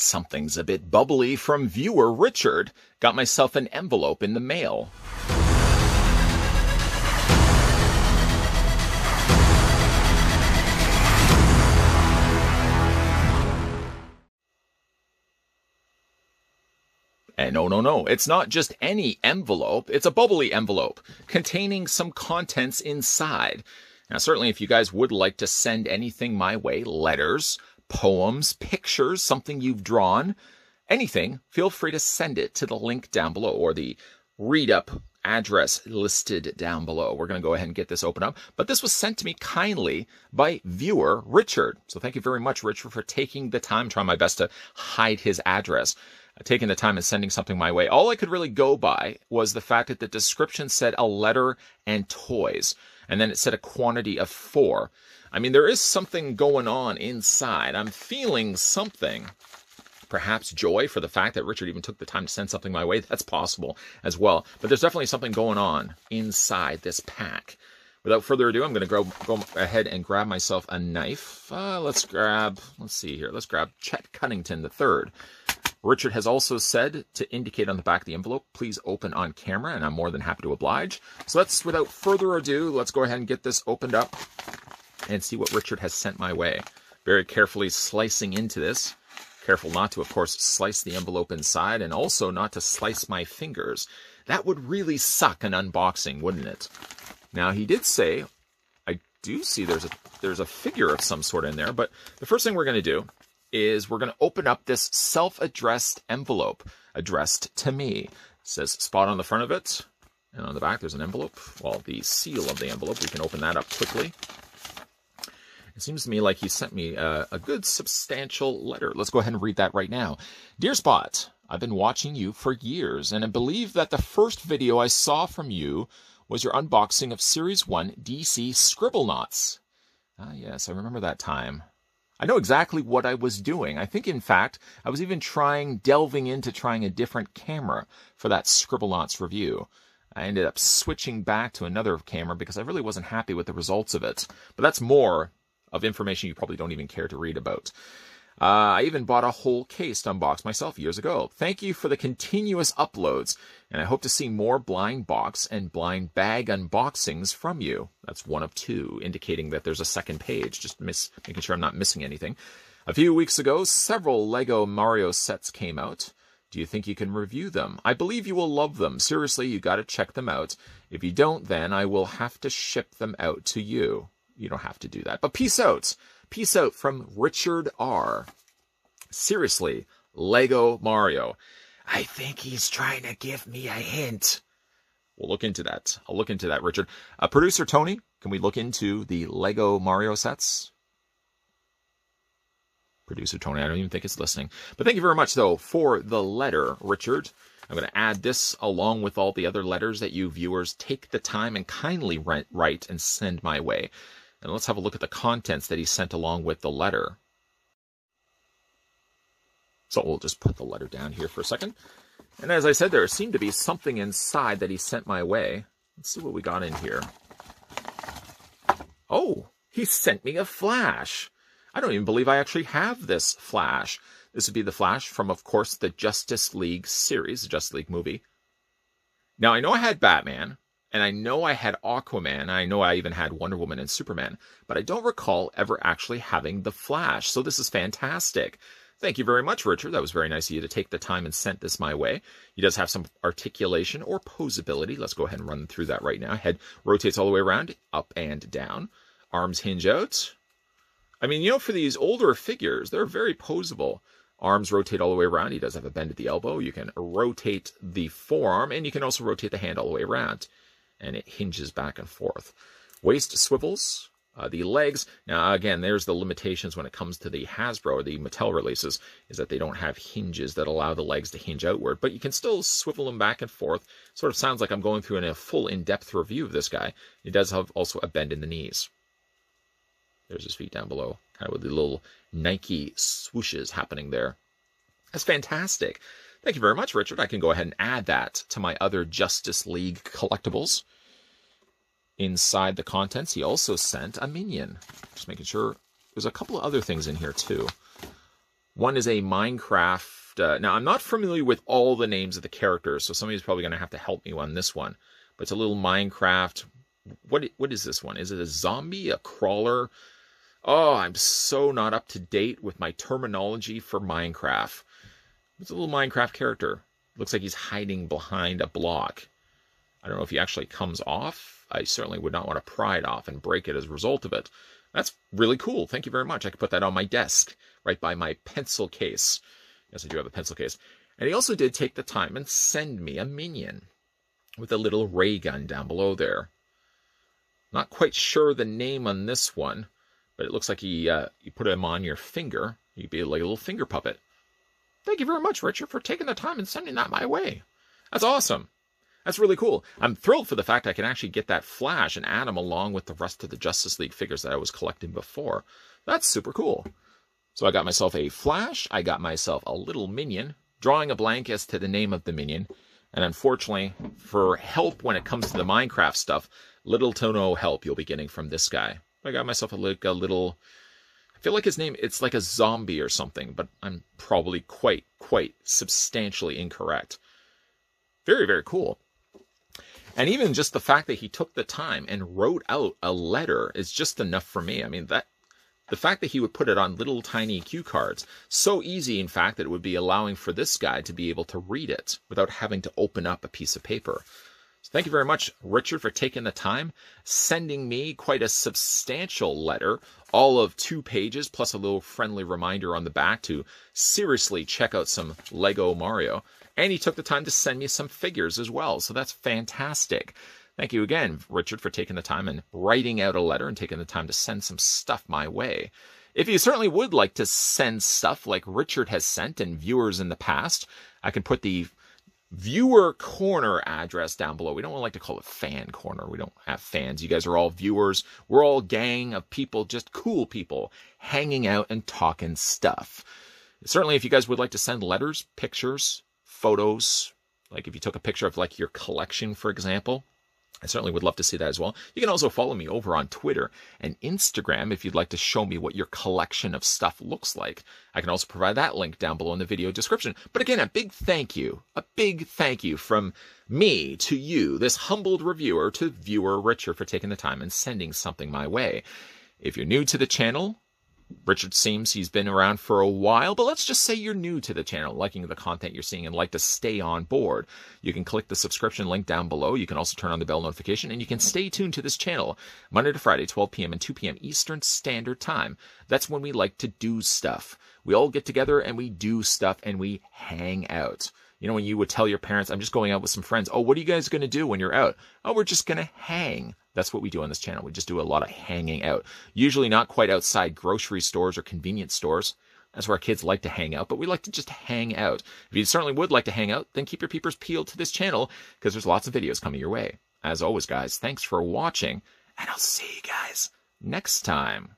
Something's a bit bubbly from viewer Richard. Got myself an envelope in the mail. And eh, no, no, no, it's not just any envelope, it's a bubbly envelope containing some contents inside. Now, certainly, if you guys would like to send anything my way, letters, poems, pictures, something you've drawn, anything, feel free to send it to the link down below or the read up address listed down below. We're going to go ahead and get this open up. But this was sent to me kindly by viewer Richard. So thank you very much, Richard, for taking the time. trying my best to hide his address taking the time and sending something my way. All I could really go by was the fact that the description said a letter and toys, and then it said a quantity of four. I mean, there is something going on inside. I'm feeling something. Perhaps joy for the fact that Richard even took the time to send something my way. That's possible as well. But there's definitely something going on inside this pack. Without further ado, I'm going to go, go ahead and grab myself a knife. Uh, let's grab, let's see here. Let's grab Chet Cunnington the third. Richard has also said to indicate on the back of the envelope, please open on camera, and I'm more than happy to oblige. So let's, without further ado, let's go ahead and get this opened up and see what Richard has sent my way. Very carefully slicing into this. Careful not to, of course, slice the envelope inside and also not to slice my fingers. That would really suck an unboxing, wouldn't it? Now, he did say, I do see there's a, there's a figure of some sort in there, but the first thing we're going to do is we're going to open up this self-addressed envelope addressed to me. It says spot on the front of it. And on the back, there's an envelope. Well, the seal of the envelope, we can open that up quickly. It seems to me like he sent me a, a, good substantial letter. Let's go ahead and read that right now. Dear Spot, I've been watching you for years, and I believe that the first video I saw from you was your unboxing of Series 1 DC Scribblenauts. Ah, yes, I remember that time. I know exactly what I was doing. I think, in fact, I was even trying, delving into trying a different camera for that Scribblenauts review. I ended up switching back to another camera because I really wasn't happy with the results of it. But that's more of information you probably don't even care to read about. Uh, I even bought a whole case to unbox myself years ago. Thank you for the continuous uploads, and I hope to see more blind box and blind bag unboxings from you. That's one of two, indicating that there's a second page, just miss, making sure I'm not missing anything. A few weeks ago, several LEGO Mario sets came out. Do you think you can review them? I believe you will love them. Seriously, you got to check them out. If you don't, then I will have to ship them out to you. You don't have to do that. But peace out. Peace out from Richard R. Seriously, Lego Mario. I think he's trying to give me a hint. We'll look into that. I'll look into that, Richard. Uh, Producer Tony, can we look into the Lego Mario sets? Producer Tony, I don't even think it's listening. But thank you very much, though, for the letter, Richard. I'm going to add this along with all the other letters that you viewers take the time and kindly write and send my way. And let's have a look at the contents that he sent along with the letter. So we'll just put the letter down here for a second. And as I said, there seemed to be something inside that he sent my way. Let's see what we got in here. Oh, he sent me a flash. I don't even believe I actually have this flash. This would be the flash from, of course, the Justice League series, the Justice League movie. Now, I know I had Batman, and I know I had Aquaman, I know I even had Wonder Woman and Superman, but I don't recall ever actually having The Flash. So this is fantastic. Thank you very much, Richard. That was very nice of you to take the time and sent this my way. He does have some articulation or posability. Let's go ahead and run through that right now. Head rotates all the way around, up and down. Arms hinge out. I mean, you know, for these older figures, they're very posable. Arms rotate all the way around. He does have a bend at the elbow. You can rotate the forearm, and you can also rotate the hand all the way around and it hinges back and forth. Waist swivels, uh, the legs, now again, there's the limitations when it comes to the Hasbro or the Mattel releases, is that they don't have hinges that allow the legs to hinge outward, but you can still swivel them back and forth. Sort of sounds like I'm going through in a full in-depth review of this guy. He does have also a bend in the knees. There's his feet down below, kind of with the little Nike swooshes happening there. That's fantastic. Thank you very much, Richard. I can go ahead and add that to my other Justice League collectibles. Inside the contents, he also sent a minion. Just making sure there's a couple of other things in here too. One is a Minecraft. Uh, now, I'm not familiar with all the names of the characters, so somebody's probably going to have to help me on this one. But it's a little Minecraft. What what is this one? Is it a zombie, a crawler? Oh, I'm so not up to date with my terminology for Minecraft. It's a little Minecraft character. Looks like he's hiding behind a block. I don't know if he actually comes off. I certainly would not want to pry it off and break it as a result of it. That's really cool. Thank you very much. I could put that on my desk right by my pencil case. Yes, I do have a pencil case. And he also did take the time and send me a minion with a little ray gun down below there. Not quite sure the name on this one, but it looks like he uh, you put him on your finger. He'd be like a little finger puppet. Thank you very much, Richard, for taking the time and sending that my way. That's awesome. That's really cool. I'm thrilled for the fact I can actually get that Flash and Adam along with the rest of the Justice League figures that I was collecting before. That's super cool. So I got myself a Flash, I got myself a little minion, drawing a blank as to the name of the minion. And unfortunately, for help when it comes to the Minecraft stuff, little to no help you'll be getting from this guy. I got myself a, like, a little I feel like his name, it's like a zombie or something, but I'm probably quite, quite substantially incorrect. Very, very cool. And even just the fact that he took the time and wrote out a letter is just enough for me. I mean, that the fact that he would put it on little tiny cue cards, so easy, in fact, that it would be allowing for this guy to be able to read it without having to open up a piece of paper. So thank you very much, Richard, for taking the time, sending me quite a substantial letter, all of two pages, plus a little friendly reminder on the back to seriously check out some Lego Mario. And he took the time to send me some figures as well. So that's fantastic. Thank you again, Richard, for taking the time and writing out a letter and taking the time to send some stuff my way. If you certainly would like to send stuff like Richard has sent and viewers in the past, I can put the viewer corner address down below. We don't really like to call it fan corner. We don't have fans. You guys are all viewers. We're all gang of people, just cool people hanging out and talking stuff. Certainly, if you guys would like to send letters, pictures, photos, like if you took a picture of like your collection, for example, I certainly would love to see that as well. You can also follow me over on Twitter and Instagram if you'd like to show me what your collection of stuff looks like. I can also provide that link down below in the video description. But again, a big thank you, a big thank you from me to you, this humbled reviewer to viewer Richard for taking the time and sending something my way. If you're new to the channel, Richard seems he's been around for a while, but let's just say you're new to the channel, liking the content you're seeing, and like to stay on board. You can click the subscription link down below. You can also turn on the bell notification, and you can stay tuned to this channel Monday to Friday, 12 p.m. and 2 p.m. Eastern Standard Time. That's when we like to do stuff. We all get together and we do stuff and we hang out. You know, when you would tell your parents, I'm just going out with some friends. Oh, what are you guys going to do when you're out? Oh, we're just going to hang. That's what we do on this channel. We just do a lot of hanging out. Usually not quite outside grocery stores or convenience stores. That's where our kids like to hang out, but we like to just hang out. If you certainly would like to hang out, then keep your peepers peeled to this channel because there's lots of videos coming your way. As always, guys, thanks for watching, and I'll see you guys next time.